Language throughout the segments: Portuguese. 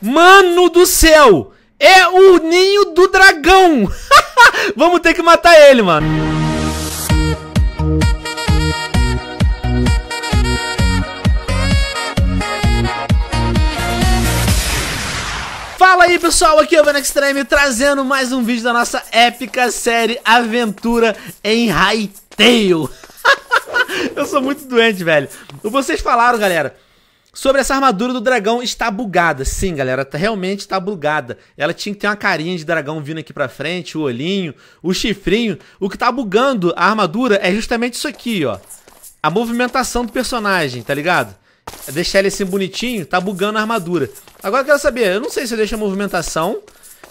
Mano do céu! É o ninho do dragão! Vamos ter que matar ele, mano. Fala aí pessoal, aqui é o Ben Extreme trazendo mais um vídeo da nossa épica série Aventura em Hytale. Eu sou muito doente, velho. Vocês falaram, galera, Sobre essa armadura do dragão, está bugada. Sim, galera, tá, realmente está bugada. Ela tinha que ter uma carinha de dragão vindo aqui pra frente, o olhinho, o chifrinho. O que tá bugando a armadura é justamente isso aqui, ó. A movimentação do personagem, tá ligado? É deixar ele assim bonitinho, tá bugando a armadura. Agora eu quero saber, eu não sei se eu deixo a movimentação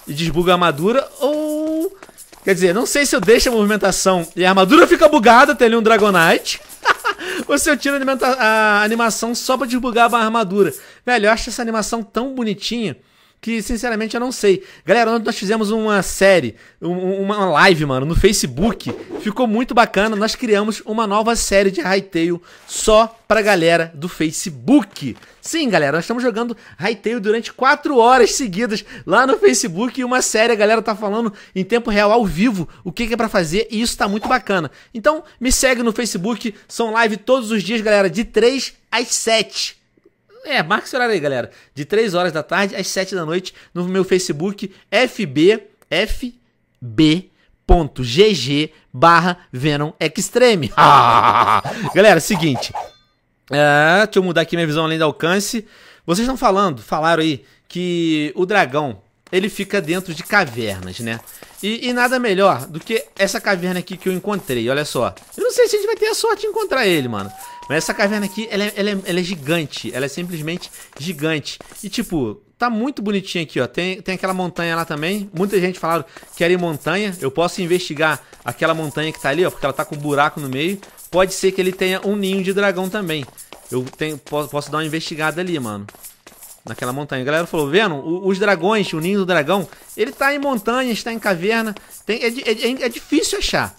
e desbuga a armadura ou... Quer dizer, não sei se eu deixo a movimentação e a armadura fica bugada, tem ali um Dragonite... Você tira a animação só pra desbugar a armadura. Velho, eu acho essa animação tão bonitinha que sinceramente eu não sei. Galera, ontem nós fizemos uma série, uma live, mano, no Facebook. Ficou muito bacana. Nós criamos uma nova série de Hytale só pra galera do Facebook. Sim, galera, nós estamos jogando Hytale durante 4 horas seguidas lá no Facebook e uma série a galera tá falando em tempo real ao vivo o que, que é para fazer e isso tá muito bacana. Então, me segue no Facebook, são live todos os dias, galera, de 3 às 7 é, marca esse horário aí, galera. De 3 horas da tarde às 7 da noite no meu Facebook FB FB .gg barra Venom Extreme. Galera, seguinte. É, deixa eu mudar aqui minha visão além do alcance. Vocês estão falando, falaram aí, que o dragão ele fica dentro de cavernas, né? E, e, nada melhor do que essa caverna aqui que eu encontrei, olha só. Eu não sei se a gente vai ter a sorte de encontrar ele, mano. Mas essa caverna aqui, ela é, ela é, ela é gigante, ela é simplesmente gigante. E tipo, tá muito bonitinho aqui, ó. Tem, tem aquela montanha lá também. Muita gente falaram que era em montanha. Eu posso investigar aquela montanha que tá ali, ó, porque ela tá com um buraco no meio. Pode ser que ele tenha um ninho de dragão também. Eu tenho, posso, posso dar uma investigada ali, mano naquela montanha. A galera falou, vendo? os dragões, o ninho do dragão, ele tá em montanha, está em caverna, tem, é, é, é, é, difícil achar.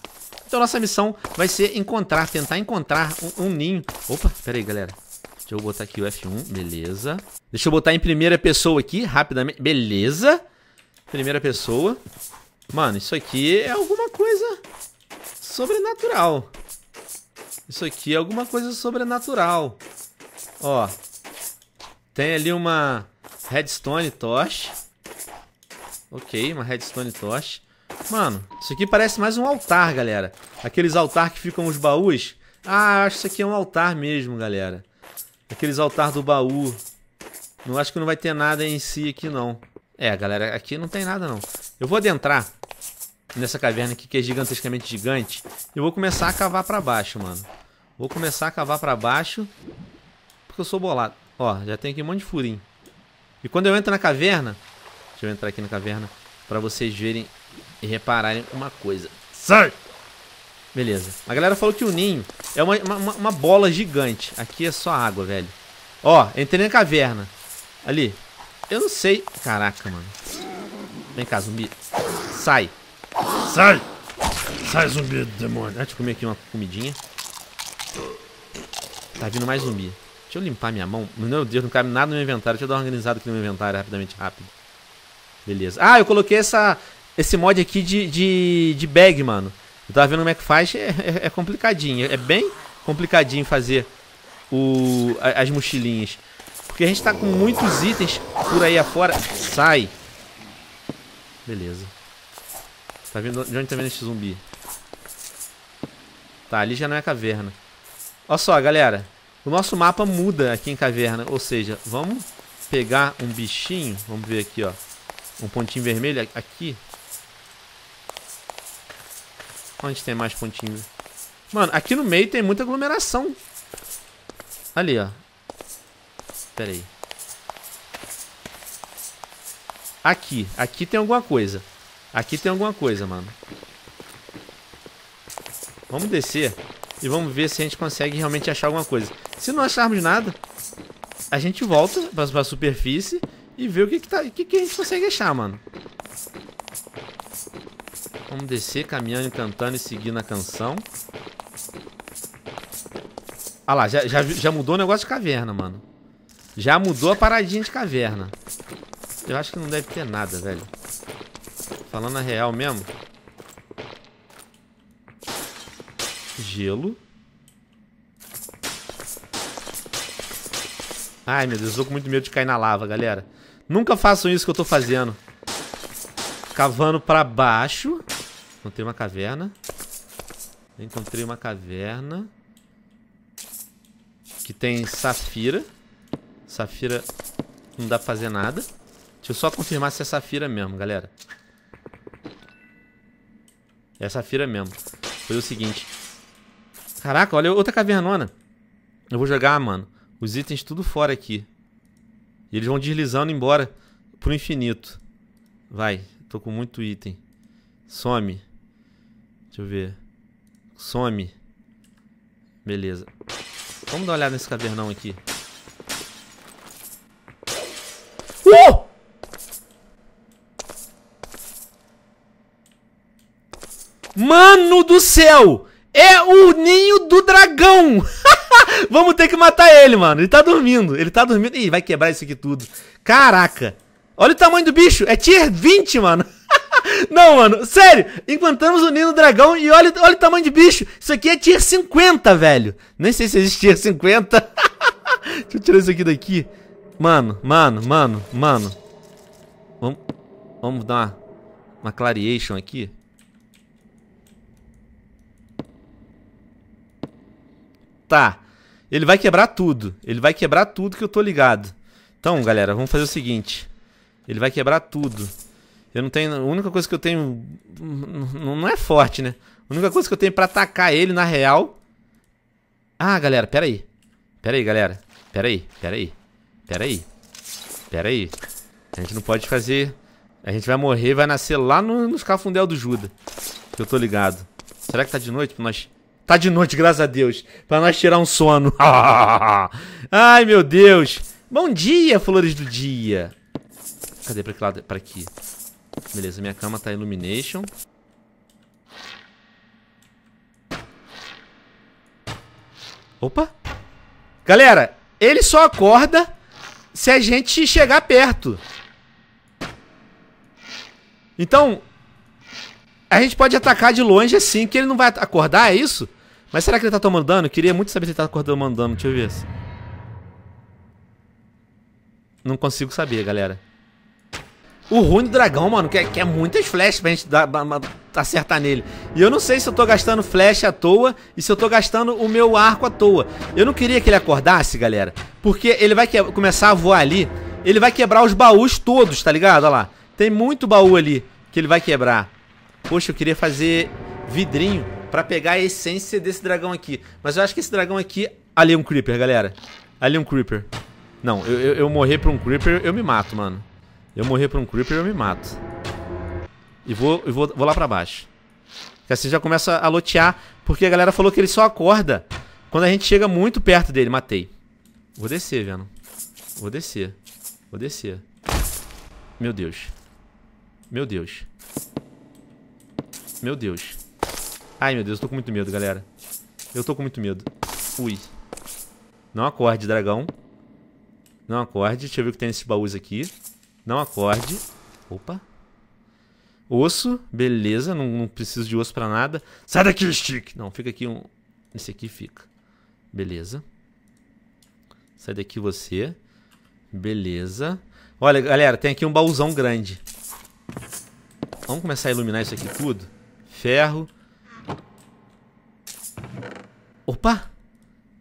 Então nossa missão vai ser encontrar, tentar encontrar um, um ninho. Opa, pera aí, galera. Deixa eu botar aqui o F1, beleza. Deixa eu botar em primeira pessoa aqui, rapidamente. Beleza. Primeira pessoa. Mano, isso aqui é alguma coisa sobrenatural. Isso aqui é alguma coisa sobrenatural. Ó, tem ali uma redstone torch. Ok, uma redstone torch. Mano, isso aqui parece mais um altar, galera. Aqueles altar que ficam os baús. Ah, acho que isso aqui é um altar mesmo, galera. Aqueles altar do baú. Não acho que não vai ter nada em si aqui, não. É, galera, aqui não tem nada, não. Eu vou adentrar nessa caverna aqui, que é gigantescamente gigante. E vou começar a cavar pra baixo, mano. Vou começar a cavar pra baixo. Porque eu sou bolado. Ó, já tem aqui um monte de furinho. E quando eu entro na caverna... Deixa eu entrar aqui na caverna pra vocês verem e repararem uma coisa. Sai! Beleza. A galera falou que o ninho é uma, uma, uma bola gigante. Aqui é só água, velho. Ó, entrei na caverna. Ali. Eu não sei. Caraca, mano. Vem cá, zumbi. Sai. Sai! Sai, zumbi do demônio. Deixa eu comer aqui uma comidinha. Tá vindo mais zumbi. Deixa eu limpar minha mão. Meu Deus, não cabe nada no meu inventário. Deixa eu dar uma organizada aqui no meu inventário rapidamente, rápido. Beleza. Ah, eu coloquei essa, esse mod aqui de, de, de bag, mano. Eu tava vendo como é que faz. É, é, é complicadinho. É bem complicadinho fazer o, as mochilinhas. Porque a gente tá com muitos itens por aí afora. Sai. Beleza. Tá vendo de onde tá vendo esse zumbi? Tá, ali já não é caverna. Olha só, galera. O nosso mapa muda aqui em caverna, ou seja, vamos pegar um bichinho, vamos ver aqui, ó, um pontinho vermelho aqui. Onde tem mais pontinhos, Mano, aqui no meio tem muita aglomeração. Ali, ó. Pera aí. Aqui, aqui tem alguma coisa. Aqui tem alguma coisa, mano. Vamos descer e vamos ver se a gente consegue realmente achar alguma coisa. Se não acharmos nada, a gente volta pra, pra superfície e vê o que que, tá, que que a gente consegue achar, mano. Vamos descer caminhando e cantando e seguindo a canção. Ah lá, já, já, já mudou o negócio de caverna, mano. Já mudou a paradinha de caverna. Eu acho que não deve ter nada, velho. Falando a real mesmo. Gelo. Ai, meu Deus, eu tô com muito medo de cair na lava, galera. Nunca façam isso que eu tô fazendo. Cavando pra baixo. Encontrei uma caverna. Encontrei uma caverna. Que tem safira. Safira não dá pra fazer nada. Deixa eu só confirmar se é safira mesmo, galera. É safira mesmo. Foi o seguinte. Caraca, olha outra cavernona. Eu vou jogar, mano os itens tudo fora aqui. E eles vão deslizando embora pro infinito. Vai, tô com muito item. Some. Deixa eu ver. Some. Beleza. Vamos dar uma olhada nesse cavernão aqui. Uh! Mano do céu! É o ninho do dragão! Vamos ter que matar ele, mano. Ele tá dormindo. Ele tá dormindo. Ih, vai quebrar isso aqui tudo. Caraca. Olha o tamanho do bicho. É tier 20, mano. Não, mano, sério, Enquantamos o Nino Dragão e olha, olha o tamanho de bicho. Isso aqui é tier 50, velho. Nem sei se existe tier 50. Deixa eu tirar isso aqui daqui. Mano, mano, mano, mano. Vamos, vamos dar uma, uma clareation aqui. Tá. Ele vai quebrar tudo. Ele vai quebrar tudo que eu tô ligado. Então, galera, vamos fazer o seguinte. Ele vai quebrar tudo. Eu não tenho... A única coisa que eu tenho... Não é forte, né? A única coisa que eu tenho pra atacar ele, na real... Ah, galera, pera aí. Pera aí, galera. Pera aí, pera aí. Pera aí. Pera aí. A gente não pode fazer... A gente vai morrer vai nascer lá no, nos cafundel do Judas. Que eu tô ligado. Será que tá de noite pra nós Tá de noite, graças a Deus. Pra nós tirar um sono. Ai, meu Deus. Bom dia, flores do dia. Cadê? Pra, que lado? pra aqui. Beleza, minha cama tá illumination. Opa. Galera, ele só acorda se a gente chegar perto. Então, a gente pode atacar de longe assim, que ele não vai acordar, é isso? Mas será que ele tá tomando dano? Eu queria muito saber se ele tá tomando dano. Deixa eu ver. Não consigo saber, galera. O ruim do dragão, mano, que é, quer é muitas flechas pra gente dar, dar, acertar nele. E eu não sei se eu tô gastando flecha à toa e se eu tô gastando o meu arco à toa. Eu não queria que ele acordasse, galera, porque ele vai começar a voar ali. Ele vai quebrar os baús todos, tá ligado? Olha lá. Tem muito baú ali que ele vai quebrar. Poxa, eu queria fazer vidrinho para pegar a essência desse dragão aqui. Mas eu acho que esse dragão aqui... Ali é um Creeper, galera. Ali é um Creeper. Não, eu, eu, eu morrer pra um Creeper, eu me mato, mano. Eu morrer pra um Creeper, eu me mato. E vou, eu vou, vou lá pra baixo. Que assim já começa a lotear, porque a galera falou que ele só acorda quando a gente chega muito perto dele. Matei. Vou descer, velho. Vou descer. Vou descer. Meu Deus. Meu Deus. Meu Deus. Ai, meu Deus, eu tô com muito medo, galera. Eu tô com muito medo. Fui. Não acorde, dragão. Não acorde. Deixa eu ver o que tem nesse baú aqui. Não acorde. Opa. Osso. Beleza. Não, não preciso de osso pra nada. Sai daqui, stick. Não, fica aqui um... Esse aqui fica. Beleza. Sai daqui você. Beleza. Olha, galera, tem aqui um baúzão grande. Vamos começar a iluminar isso aqui tudo. Ferro. Opa!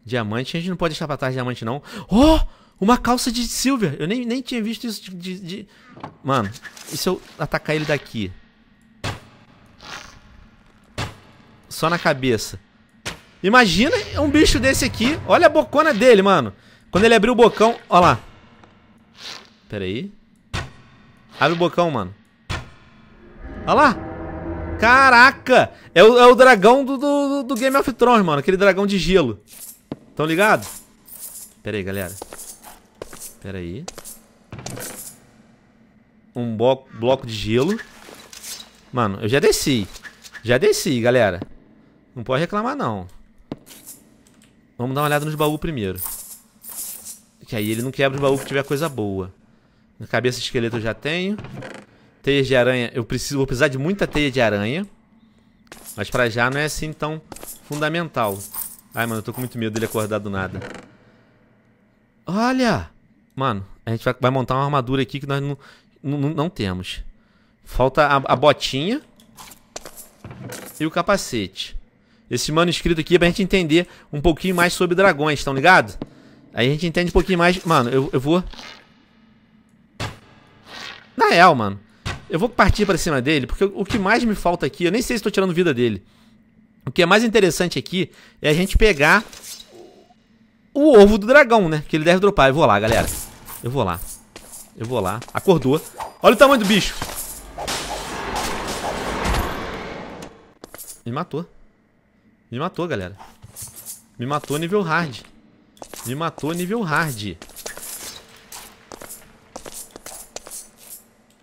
Diamante, a gente não pode deixar pra trás diamante, não. Oh! Uma calça de Silver! Eu nem, nem tinha visto isso de, de, de... Mano, e se eu atacar ele daqui? Só na cabeça. Imagina um bicho desse aqui. Olha a bocona dele, mano. Quando ele abrir o bocão... Olha lá. Pera aí. Abre o bocão, mano. Olha lá. Caraca! É o, é o dragão do, do, do, Game of Thrones, mano. Aquele dragão de gelo. Tão ligado? Pera aí, galera. Pera aí. Um bloco, bloco de gelo. Mano, eu já desci. Já desci, galera. Não pode reclamar, não. Vamos dar uma olhada nos baús primeiro. Que aí ele não quebra o baú que tiver coisa boa. cabeça de esqueleto eu já tenho. Teia de aranha. Eu preciso, vou precisar de muita teia de aranha. Mas pra já não é assim tão fundamental. Ai, mano, eu tô com muito medo dele acordar do nada. Olha! Mano, a gente vai, vai montar uma armadura aqui que nós não, não, não temos. Falta a, a, botinha e o capacete. Esse manuscrito aqui é pra gente entender um pouquinho mais sobre dragões, estão ligado? Aí a gente entende um pouquinho mais... Mano, eu, eu vou... Na real, mano. Eu vou partir para cima dele, porque o que mais me falta aqui, eu nem sei se estou tirando vida dele. O que é mais interessante aqui é a gente pegar o ovo do dragão, né? Que ele deve dropar. Eu vou lá, galera. Eu vou lá. Eu vou lá. Acordou. Olha o tamanho do bicho. Me matou. Me matou, galera. Me matou nível hard. Me matou nível hard.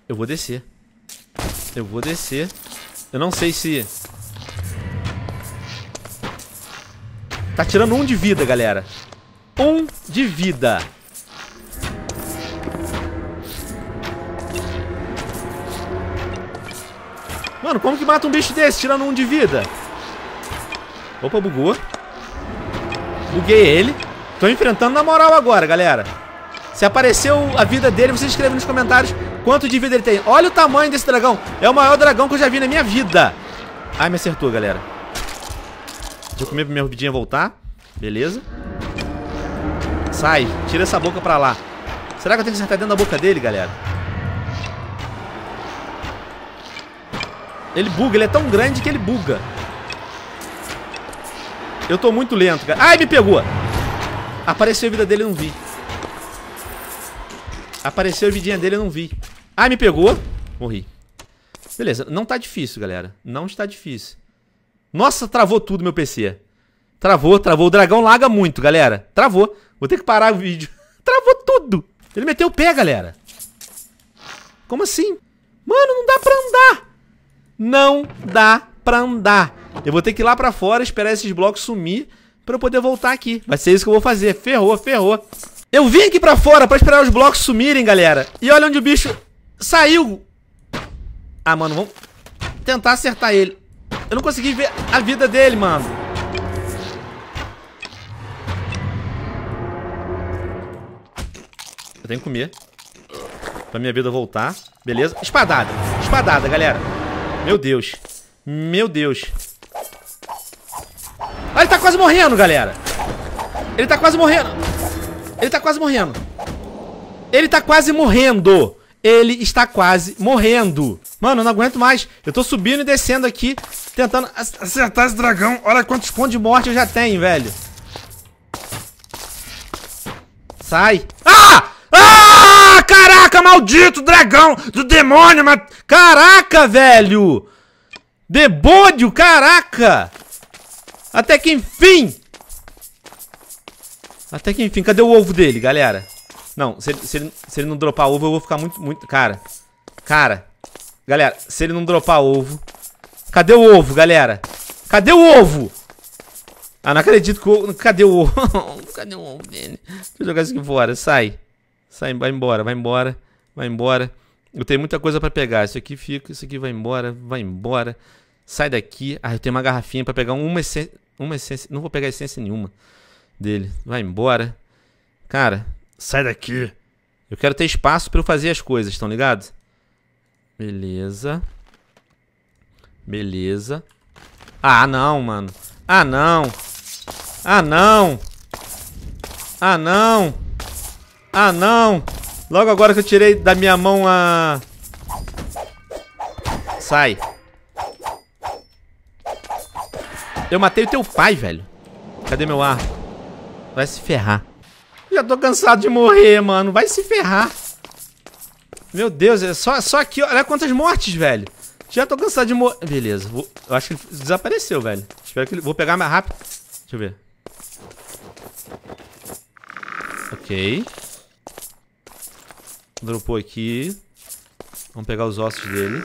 Eu vou descer. Eu vou descer. Eu não sei se... Tá tirando um de vida, galera. Um de vida. Mano, como que mata um bicho desse tirando um de vida? Opa, bugou. Buguei ele. Tô enfrentando na moral agora, galera. Se apareceu a vida dele, você escreve nos comentários Quanto de vida ele tem? Olha o tamanho desse dragão. É o maior dragão que eu já vi na minha vida. Ai, me acertou, galera. Deixa eu comer pra minha vidinha voltar. Beleza. Sai. Tira essa boca pra lá. Será que eu tenho que acertar dentro da boca dele, galera? Ele buga. Ele é tão grande que ele buga. Eu tô muito lento, cara. Ai, me pegou. Apareceu a vida dele, eu não vi. Apareceu a vidinha dele, eu não vi. Ai, me pegou. Morri. Beleza, não tá difícil, galera. Não está difícil. Nossa, travou tudo meu PC. Travou, travou. O dragão laga muito, galera. Travou. Vou ter que parar o vídeo. travou tudo. Ele meteu o pé, galera. Como assim? Mano, não dá pra andar. Não dá pra andar. Eu vou ter que ir lá pra fora, esperar esses blocos sumir pra eu poder voltar aqui. Vai ser isso que eu vou fazer. Ferrou, ferrou. Eu vim aqui pra fora pra esperar os blocos sumirem, galera. E olha onde o bicho Saiu! Ah, mano, vamos tentar acertar ele. Eu não consegui ver a vida dele, mano. Eu tenho que comer. Pra minha vida voltar. Beleza. Espadada. Espadada, galera. Meu Deus. Meu Deus. Ah, ele tá quase morrendo, galera. Ele tá quase morrendo. Ele tá quase morrendo. Ele tá quase morrendo ele está quase morrendo. Mano, eu não aguento mais. Eu tô subindo e descendo aqui, tentando acertar esse dragão. Olha quantos pontos de morte eu já tenho, velho. Sai. Ah! Ah! Caraca, maldito dragão do demônio. Mas... Caraca, velho. Debônio, caraca. Até que enfim. Até que enfim. Cadê o ovo dele, galera? Não, se ele, se ele, se ele não dropar ovo, eu vou ficar muito, muito... Cara, cara, galera, se ele não dropar ovo... Cadê o ovo, galera? Cadê o ovo? Ah, não acredito que o... Cadê o ovo? Cadê o ovo dele? Deixa eu jogar isso aqui fora, sai. Sai, vai embora, vai embora, vai embora. Eu tenho muita coisa pra pegar. Isso aqui fica, isso aqui vai embora, vai embora. Sai daqui. Ah, eu tenho uma garrafinha pra pegar uma essência. Uma essência. Não vou pegar essência nenhuma dele. Vai embora. Cara, Sai daqui. Eu quero ter espaço pra eu fazer as coisas, estão ligados? Beleza. Beleza. Ah, não, mano. Ah, não. Ah, não. Ah, não. Ah, não. Logo agora que eu tirei da minha mão a... Sai. Eu matei o teu pai, velho. Cadê meu ar? Vai se ferrar. Já tô cansado de morrer, mano. Vai se ferrar. Meu Deus, é só, só aqui. Olha quantas mortes, velho. Já tô cansado de morrer. Beleza. Vou... Eu acho que ele desapareceu, velho. Espero que ele... Vou pegar mais rápido. Deixa eu ver. Ok. Dropou aqui. Vamos pegar os ossos dele.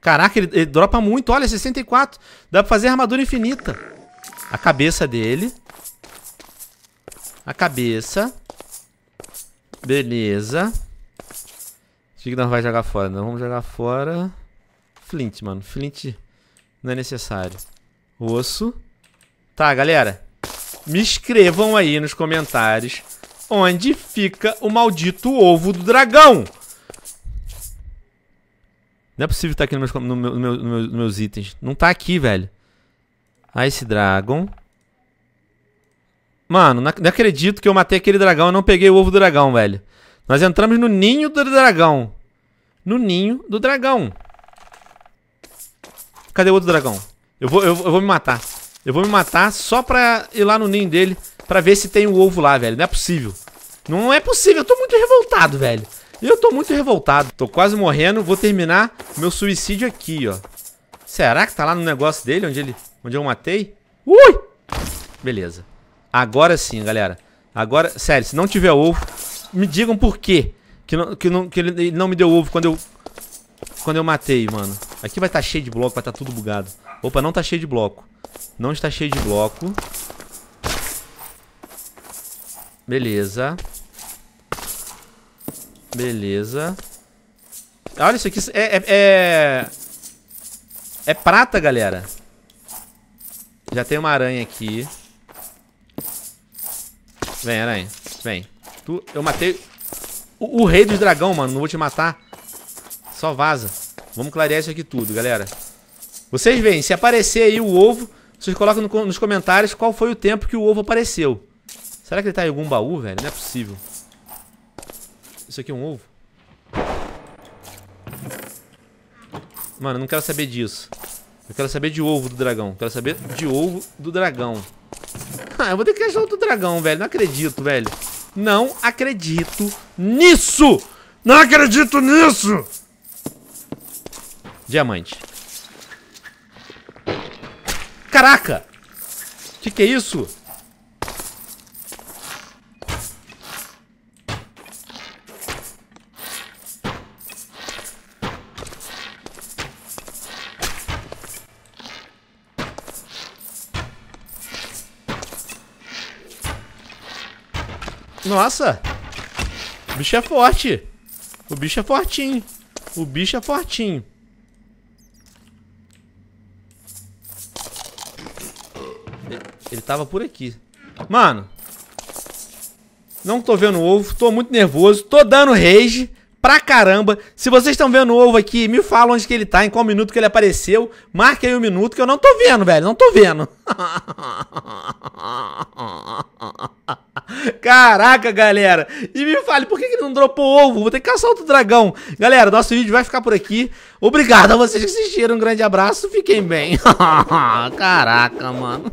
Caraca, ele, ele dropa muito. Olha, 64. Dá pra fazer armadura infinita. A cabeça dele. A cabeça. Beleza. O que não vai jogar fora? Não vamos jogar fora. Flint, mano. Flint não é necessário. Osso. Tá, galera. Me escrevam aí nos comentários onde fica o maldito ovo do dragão. Não é possível estar tá aqui nos meus, no meu, no meu, meus itens. Não tá aqui, velho. Ice ah, Dragon. Mano, não acredito que eu matei aquele dragão e não peguei o ovo do dragão, velho. Nós entramos no ninho do dragão. No ninho do dragão. Cadê o outro dragão? Eu vou, eu, eu vou me matar. Eu vou me matar só pra ir lá no ninho dele pra ver se tem o um ovo lá, velho. Não é possível. Não é possível. Eu tô muito revoltado, velho. Eu tô muito revoltado. Tô quase morrendo. Vou terminar meu suicídio aqui, ó. Será que tá lá no negócio dele, onde, ele, onde eu matei? Ui! Beleza. Agora sim, galera. Agora, sério, se não tiver ovo, me digam por quê que, não, que, não, que ele não me deu ovo quando eu quando eu matei, mano. Aqui vai estar tá cheio de bloco, vai estar tá tudo bugado. Opa, não está cheio de bloco. Não está cheio de bloco. Beleza. Beleza. Olha isso aqui. É, é, é... é prata, galera. Já tem uma aranha aqui. Vem, aranha. Vem. Tu, eu matei o, o rei dos dragão, mano. Não vou te matar. Só vaza. Vamos clarear isso aqui tudo, galera. Vocês veem, se aparecer aí o ovo, vocês colocam no, nos comentários qual foi o tempo que o ovo apareceu. Será que ele tá em algum baú, velho? Não é possível. Isso aqui é um ovo? Mano, eu não quero saber disso. Eu quero saber de ovo do dragão. Eu quero saber de ovo do dragão. Ah, eu vou ter que achar outro dragão, velho. Não acredito, velho. Não acredito nisso! Não acredito nisso! Diamante. Caraca! Que que é isso? nossa. O bicho é forte. O bicho é fortinho. O bicho é fortinho. Ele, tava por aqui. Mano. Não tô vendo ovo. Tô muito nervoso. Tô dando rage pra caramba. Se vocês estão vendo o ovo aqui, me fala onde que ele tá, em qual minuto que ele apareceu. Marque aí o um minuto que eu não tô vendo, velho. Não tô vendo. Caraca, galera. E me fale, por que ele não dropou ovo? Vou ter que caçar outro dragão. Galera, nosso vídeo vai ficar por aqui. Obrigado a vocês que assistiram. Um grande abraço. Fiquem bem. Caraca, mano.